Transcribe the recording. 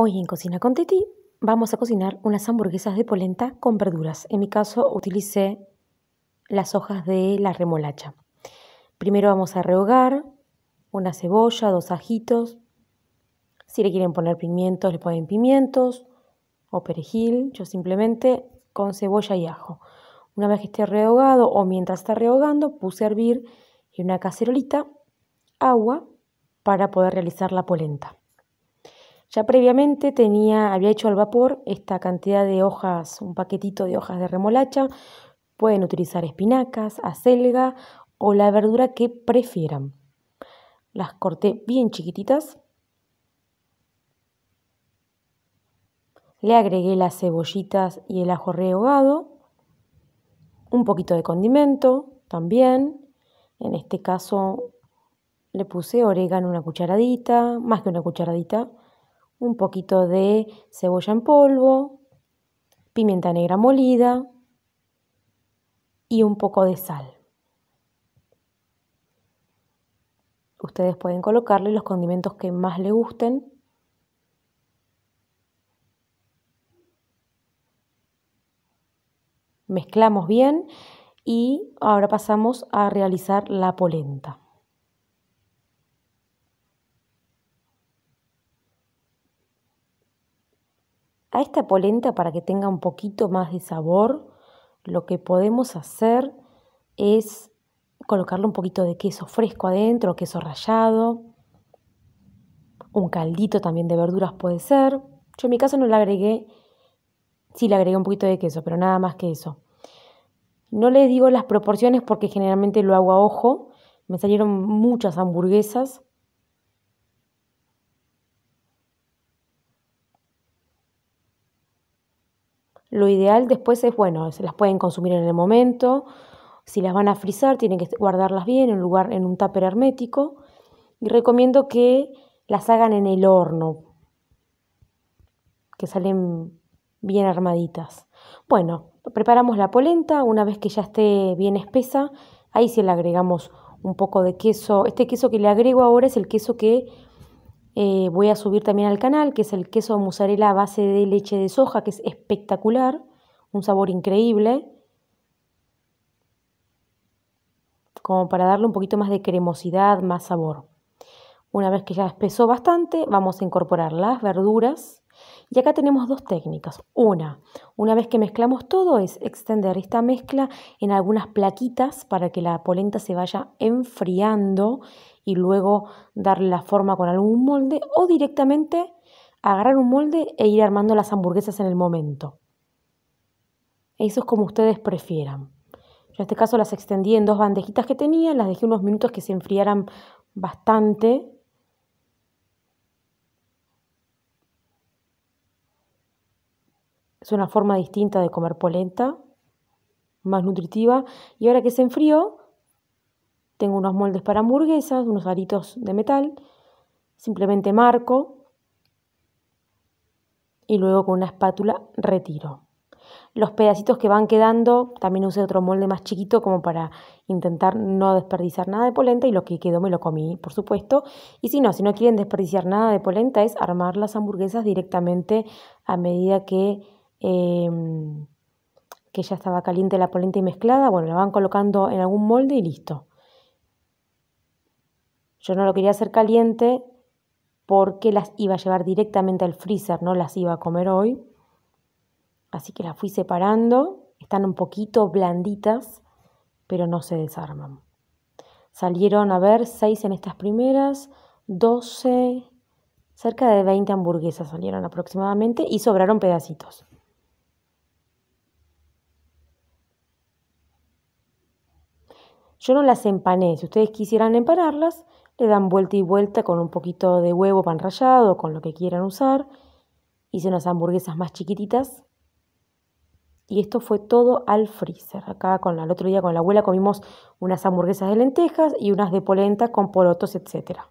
Hoy en Cocina con Titi vamos a cocinar unas hamburguesas de polenta con verduras. En mi caso utilicé las hojas de la remolacha. Primero vamos a rehogar una cebolla, dos ajitos. Si le quieren poner pimientos, le ponen pimientos o perejil. Yo simplemente con cebolla y ajo. Una vez que esté rehogado o mientras está rehogando, puse a hervir en una cacerolita agua para poder realizar la polenta. Ya previamente tenía, había hecho al vapor esta cantidad de hojas, un paquetito de hojas de remolacha. Pueden utilizar espinacas, acelga o la verdura que prefieran. Las corté bien chiquititas. Le agregué las cebollitas y el ajo rehogado. Un poquito de condimento también. En este caso le puse orégano una cucharadita, más que una cucharadita un poquito de cebolla en polvo, pimienta negra molida y un poco de sal. Ustedes pueden colocarle los condimentos que más le gusten. Mezclamos bien y ahora pasamos a realizar la polenta. A esta polenta, para que tenga un poquito más de sabor, lo que podemos hacer es colocarle un poquito de queso fresco adentro, queso rallado, un caldito también de verduras puede ser. Yo en mi caso no le agregué, sí le agregué un poquito de queso, pero nada más que eso. No les digo las proporciones porque generalmente lo hago a ojo. Me salieron muchas hamburguesas Lo ideal después es, bueno, se las pueden consumir en el momento. Si las van a frizar, tienen que guardarlas bien en lugar, en un tupper hermético. Y recomiendo que las hagan en el horno, que salen bien armaditas. Bueno, preparamos la polenta. Una vez que ya esté bien espesa, ahí sí le agregamos un poco de queso. Este queso que le agrego ahora es el queso que eh, voy a subir también al canal, que es el queso mozzarella a base de leche de soja, que es espectacular, un sabor increíble. Como para darle un poquito más de cremosidad, más sabor. Una vez que ya espesó bastante, vamos a incorporar las verduras. Y acá tenemos dos técnicas. Una, una vez que mezclamos todo, es extender esta mezcla en algunas plaquitas para que la polenta se vaya enfriando y luego darle la forma con algún molde o directamente agarrar un molde e ir armando las hamburguesas en el momento. Eso es como ustedes prefieran. Yo en este caso las extendí en dos bandejitas que tenía, las dejé unos minutos que se enfriaran bastante es una forma distinta de comer polenta, más nutritiva. Y ahora que se enfrió, tengo unos moldes para hamburguesas, unos aritos de metal, simplemente marco y luego con una espátula retiro. Los pedacitos que van quedando, también usé otro molde más chiquito como para intentar no desperdiciar nada de polenta y lo que quedó me lo comí, por supuesto. Y si no, si no quieren desperdiciar nada de polenta es armar las hamburguesas directamente a medida que Em, que ya estaba caliente la polenta y mezclada, bueno, la van colocando en algún molde y listo. Yo no lo quería hacer caliente porque las iba a llevar directamente al freezer, no las iba a comer hoy. Así que las fui separando, están un poquito blanditas, pero no se desarman. Salieron a ver 6 en estas primeras, 12, cerca de 20 hamburguesas salieron aproximadamente y sobraron pedacitos. Yo no las empané, si ustedes quisieran empanarlas, le dan vuelta y vuelta con un poquito de huevo pan rallado, con lo que quieran usar. Hice unas hamburguesas más chiquititas. Y esto fue todo al freezer. Acá con el otro día con la abuela comimos unas hamburguesas de lentejas y unas de polenta con porotos, etcétera.